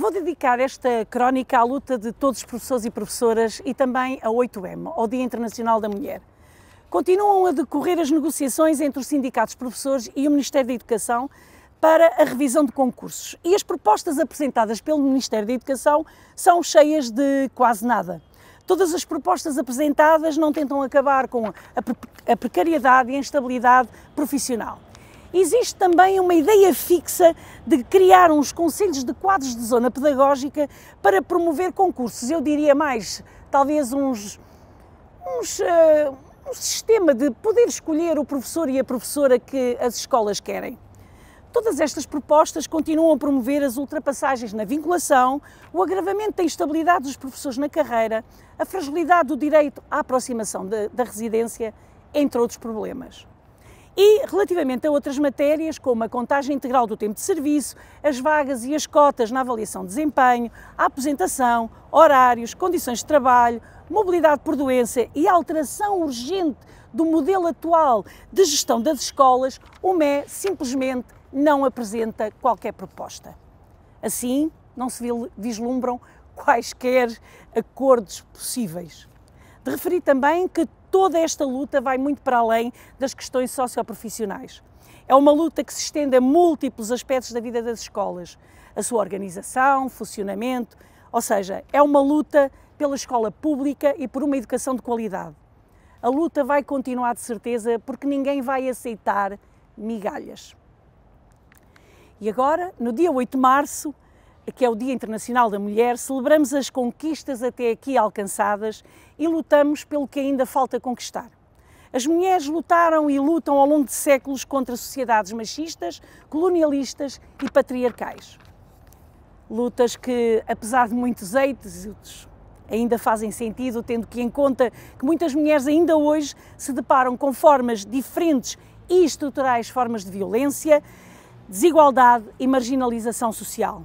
Vou dedicar esta crónica à luta de todos os professores e professoras e também a 8M, ao Dia Internacional da Mulher. Continuam a decorrer as negociações entre os sindicatos professores e o Ministério da Educação para a revisão de concursos. E as propostas apresentadas pelo Ministério da Educação são cheias de quase nada. Todas as propostas apresentadas não tentam acabar com a precariedade e a instabilidade profissional existe também uma ideia fixa de criar uns conselhos de quadros de zona pedagógica para promover concursos. Eu diria mais, talvez uns, uns uh, um sistema de poder escolher o professor e a professora que as escolas querem. Todas estas propostas continuam a promover as ultrapassagens na vinculação, o agravamento da instabilidade dos professores na carreira, a fragilidade do direito à aproximação da residência, entre outros problemas. E relativamente a outras matérias, como a contagem integral do tempo de serviço, as vagas e as cotas na avaliação de desempenho, a aposentação, horários, condições de trabalho, mobilidade por doença e alteração urgente do modelo atual de gestão das escolas, o ME simplesmente não apresenta qualquer proposta. Assim, não se vislumbram quaisquer acordos possíveis. De referir também que toda esta luta vai muito para além das questões socioprofissionais. É uma luta que se estende a múltiplos aspectos da vida das escolas, a sua organização, funcionamento, ou seja, é uma luta pela escola pública e por uma educação de qualidade. A luta vai continuar de certeza porque ninguém vai aceitar migalhas. E agora, no dia 8 de março, que é o Dia Internacional da Mulher, celebramos as conquistas até aqui alcançadas e lutamos pelo que ainda falta conquistar. As mulheres lutaram e lutam ao longo de séculos contra sociedades machistas, colonialistas e patriarcais. Lutas que, apesar de muitos êxitos, ainda fazem sentido, tendo que em conta que muitas mulheres ainda hoje se deparam com formas diferentes e estruturais formas de violência, desigualdade e marginalização social.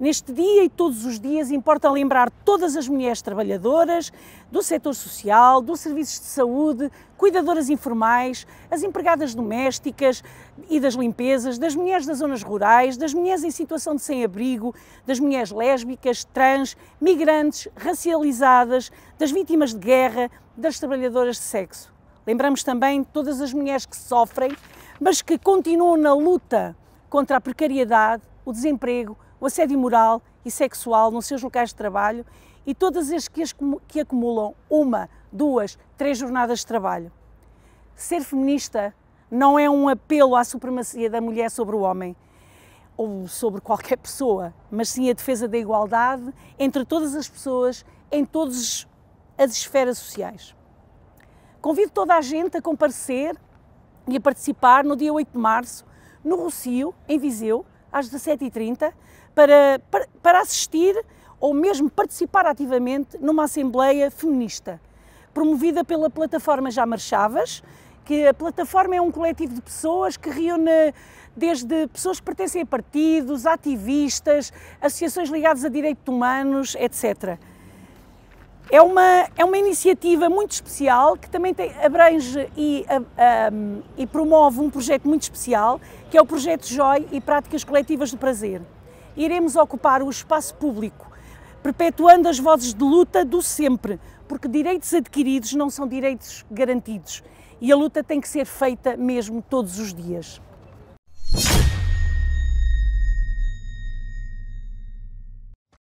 Neste dia e todos os dias importa lembrar todas as mulheres trabalhadoras do setor social, dos serviços de saúde, cuidadoras informais, as empregadas domésticas e das limpezas, das mulheres das zonas rurais, das mulheres em situação de sem-abrigo, das mulheres lésbicas, trans, migrantes, racializadas, das vítimas de guerra, das trabalhadoras de sexo. Lembramos também todas as mulheres que sofrem, mas que continuam na luta contra a precariedade, o desemprego, o assédio moral e sexual nos seus locais de trabalho e todas as que, acumulam uma, duas, três jornadas de trabalho. Ser feminista não é um apelo à supremacia da mulher sobre o homem ou sobre qualquer pessoa, mas sim a defesa da igualdade entre todas as pessoas em todas as esferas sociais. Convido toda a gente a comparecer e a participar no dia 8 de março, no Rocio, em Viseu, às 17h30, para, para, para assistir ou mesmo participar ativamente numa Assembleia Feminista, promovida pela plataforma Já Marchavas, que a plataforma é um coletivo de pessoas que reúne desde pessoas que pertencem a partidos, ativistas, associações ligadas a direitos humanos, etc. É uma, é uma iniciativa muito especial que também tem, abrange e, a, e promove um projeto muito especial, que é o projeto JOI e Práticas Coletivas do Prazer iremos ocupar o espaço público, perpetuando as vozes de luta do sempre, porque direitos adquiridos não são direitos garantidos e a luta tem que ser feita mesmo todos os dias.